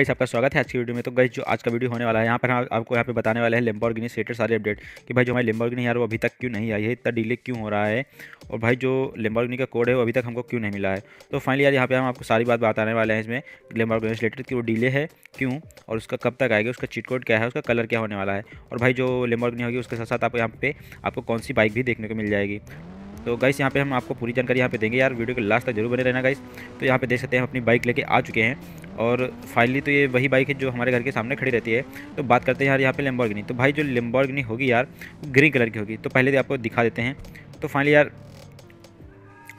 guys आपका स्वागत है आज की वीडियो में तो गाइस जो आज का वीडियो होने वाला है यहाँ पर हम आपको यहाँ पे बताने वाला है लेम्बोर्गिनी सेटर सारे अपडेट कि भाई जो हमारी लेम्बोर्गिनी यार वो अभी तक क्यों नहीं आई है इतना डिले क्यों हो रहा है और भाई जो लेम्बोर्गिनी का कोड है वो अभी तक हमको क्यों नहीं मिला है तो फाइनली यार यहाँ पे हम आपको सारी बात बताने वाले हैं इसमें लेम्बोर्गिनी सेटर की वो डिले है क्यों और उसका कब तक आएगा उसका चीट कोड क्या है उसका कलर क्या होने वाला है और भाई जो लेम्बोर्गिनी होगी उसके साथ साथ आप यहाँ पर आपको कौन सी बाइक भी देखने को मिल जाएगी तो गाइस यहाँ पे हम आपको पूरी जानकारी यहाँ पे देंगे यार वीडियो के लास्ट तक जरूर बने रहना गाइस तो यहाँ पे देख सकते हैं हम अपनी बाइक लेके आ चुके हैं और फाइनली तो ये वही बाइक है जो हमारे घर के सामने खड़ी रहती है तो बात करते हैं यार यहाँ पे लेम्बॉर्गनी तो भाई जो लेम्बॉर्गनी होगी यार ग्रीन कलर की होगी तो पहले तो आपको दिखा देते हैं तो फाइनली यार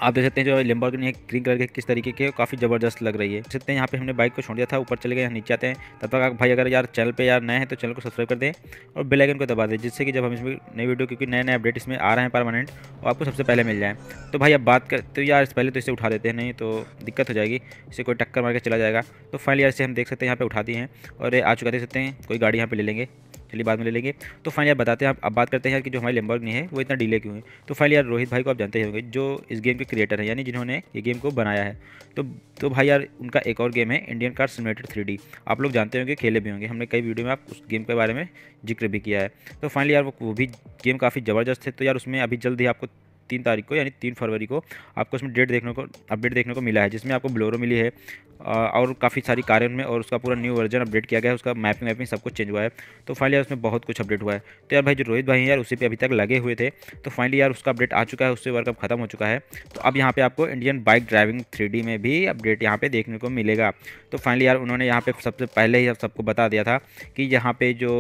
आप देख सकते हैं जो लेम्बोर्गिनी ग्रीन कलर के किस तरीके के काफ़ी ज़बरदस्त लग रही है देख सकते हैं यहाँ पे हमने बाइक को छोड़ दिया था ऊपर चले गए नीचे आते हैं तब तक आप भाई अगर यार चैनल पे यार नए हैं तो चैनल को सब्सक्राइब कर दें और बेल आइकन को दबा दें जिससे कि जब हम इसमें नई वीडियो क्योंकि नए नए अपडेट इसमें आ रहे हैं परमानेंट और आपको सबसे पहले मिल जाए तो भाई अब बात करते हो यार पहले तो इसे उठा देते हैं नहीं तो दिक्कत हो जाएगी इसे कोई टक्कर मार के चला जाएगा तो फाइनल यार इसे हम देख सकते हैं यहाँ पर उठाती हैं और आ चुका देख सकते हैं कोई गाड़ी यहाँ पर ले लेंगे चलिए बाद में ले लेंगे तो फाइनल यार बताते हैं आप अब बात करते हैं यार कि जो हमारी नहीं है वो इतना डिले क्यों है तो फाइनल यार रोहित भाई को आप जानते ही होंगे जो इस गेम के क्रिएटर है यानी जिन्होंने ये गेम को बनाया है तो तो भाई यार उनका एक और गेम है इंडियन कार सिमेटेड थ्री आप लोग जानते होंगे खेले भी होंगे हमने कई वीडियो में आप उस गेम के बारे में जिक्र भी किया है तो फाइनली यार वो भी गेम काफ़ी ज़बरदस्त है तो यार उसमें अभी जल्द ही आपको तीन तारीख को यानी तीन फरवरी को आपको इसमें डेट देखने को अपडेट देखने को मिला है जिसमें आपको ब्लोरो मिली है और काफ़ी सारी कारें उनमें और उसका पूरा न्यू वर्जन अपडेट किया गया है उसका मैपिंग वैपिंग सब कुछ चेंज हुआ है तो फाइनली यार उसमें बहुत कुछ अपडेट हुआ है तो यार भाई जो रोहित भाई हैं यार उसी पे अभी तक लगे हुए थे तो फाइनली यार उसका अपडेट आ चुका है उससे वर्कअप खत्म हो चुका है तो अब यहाँ पर आपको इंडियन बाइक ड्राइविंग थ्री में भी अपडेट यहाँ पर देखने को मिलेगा तो फाइनली यार उन्होंने यहाँ पर सबसे पहले ही सबको बता दिया था कि यहाँ पर जो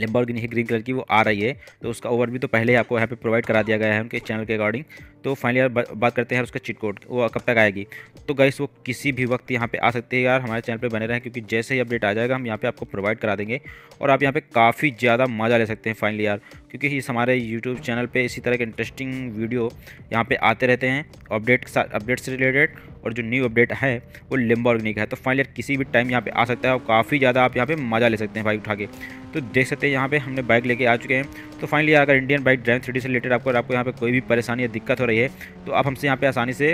लेम्बोर्गिनी है ग्रीन कलर की वो आ रही है तो उसका ओवर भी तो पहले ही आपको यहाँ पे प्रोवाइड करा दिया गया है उनके चैनल के अकॉर्डिंग तो फाइनली यार बात करते हैं उसका चिट कोड वो कब तक आएगी तो गाइस वो किसी भी वक्त यहाँ पे आ सकते हैं यार हमारे चैनल पे बने रहें क्योंकि जैसे ही अपडेट आ जाएगा हम यहाँ पर आपको प्रोवाइड करा देंगे और आप यहाँ पर काफ़ी ज़्यादा मज़ा ले सकते हैं फाइनली यार क्योंकि इस हमारे यूट्यूब चैनल पर इसी तरह के इंटरेस्टिंग वीडियो यहाँ पर आते रहते हैं अपडेट अपडेट से रिलेटेड और जो न्यू अपडेट है वो लेम्बॉर्गनी का है तो फाइनल किसी भी टाइम यहाँ पे आ सकता है और काफ़ी ज़्यादा आप यहाँ पे मज़ा ले सकते हैं बाइक उठा के तो देख सकते हैं यहाँ पे हमने बाइक लेके आ चुके हैं तो फाइनली अगर इंडियन बाइक ड्राइव थ्री से रिलेटेड आपको आपको यहाँ पे कोई भी परेशानी या दिक्कत हो रही है तो आप हमसे यहाँ पे आसानी से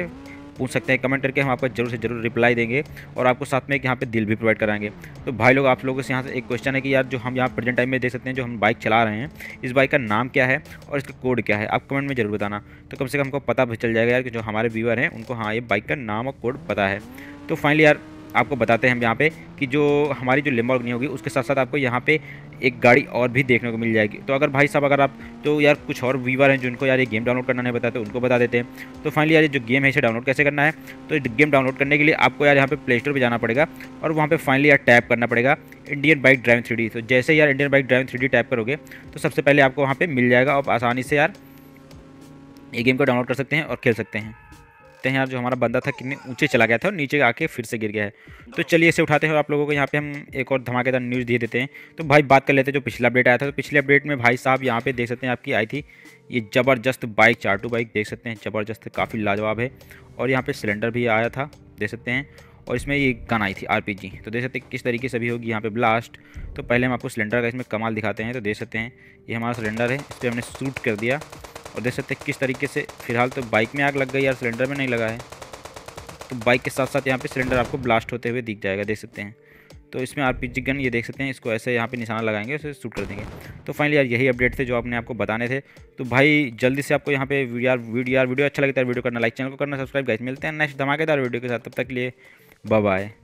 पूछ सकते हैं कमेंट करके हम आपको जरूर से जरूर रिप्लाई देंगे और आपको साथ में एक यहाँ पर दिल भी प्रोवाइड कराएंगे तो भाई लोग आप लोगों से यहाँ से एक क्वेश्चन है कि यार जो हम यहाँ प्रेजेंट टाइम में देख सकते हैं जो हम बाइक चला रहे हैं इस बाइक का नाम क्या है और इसका कोड क्या है आप कमेंट में जरूर बताना तो कम से कम हमको पता भी चल जाएगा यार कि जो हमारे व्यूअर हैं उनको हाँ ये बाइक का नाम और कोड पता है तो फाइनली यार आपको बताते हैं हम यहाँ पे कि जो हमारी जो लेम्बोर्गनी होगी उसके साथ साथ आपको यहाँ पे एक गाड़ी और भी देखने को मिल जाएगी तो अगर भाई साहब अगर आप तो यार कुछ और व्यूवर हैं जिनको यार ये गेम डाउनलोड करना नहीं बताते तो उनको बता देते हैं तो फाइनली यार ये जो गेम है इसे डाउनलोड कैसे करना है तो गेम डाउनलोड करने के लिए आपको यार यहाँ पे प्ले स्टोर पर जाना पड़ेगा और वहाँ पर फाइनली यार टैप करना पड़ेगा इंडियन बाइक ड्राइविंग थ्री तो जैसे यार Indian bike driving three tap करोगे तो सबसे पहले आपको वहाँ पर मिल जाएगा आप आसानी से यार ये गेम को डाउनलोड कर सकते हैं और खेल सकते हैं देखते हैं यार जो हमारा बंदा था कितने ऊंचे चला गया था और नीचे आके फिर से गिर गया है तो चलिए इसे उठाते हैं और आप लोगों को यहाँ पे हम एक और धमाकेदार न्यूज़ दे देते हैं तो भाई बात कर लेते हैं जो पिछला अपडेट आया था तो पिछले अपडेट में भाई साहब यहाँ पे देख सकते हैं आपकी आई थी ये ज़बरदस्त बाइक चार्टू बाइक देख सकते हैं ज़बरदस्त काफ़ी लाजवाब है और यहाँ पर सिलेंडर भी आया था देख सकते हैं और इसमें ये गन आई थी आरपीजी तो देख सकते हैं किस तरीके से भी होगी यहाँ पे ब्लास्ट तो पहले हम आपको सिलेंडर का इसमें कमाल दिखाते हैं तो देख सकते हैं ये हमारा सिलेंडर है इस पर हमने शूट कर दिया और देख सकते हैं किस तरीके से फिलहाल तो बाइक में आग लग गई यार सिलेंडर में नहीं लगा है तो बाइक के साथ साथ यहाँ पे सिलेंडर आपको ब्लास्ट होते हुए दिख जाएगा देख सकते हैं तो इसमें आर पी गन ये देख सकते हैं इसको ऐसे यहाँ पे निशाना लगाएंगे उसे शूट कर देंगे तो फाइनली यार यही अपडेट थे जो आपने आपको बताने थे तो भाई जल्दी से आपको यहाँ पे वीडियो वीडियो अच्छा तो यार वीडियो अच्छा लगता है वीडियो करना लाइक चैनल को करना सब्सक्राइब गाइस मिलते हैं नेक्स्ट धमाकेदार वीडियो के साथ तब तक लिए बाय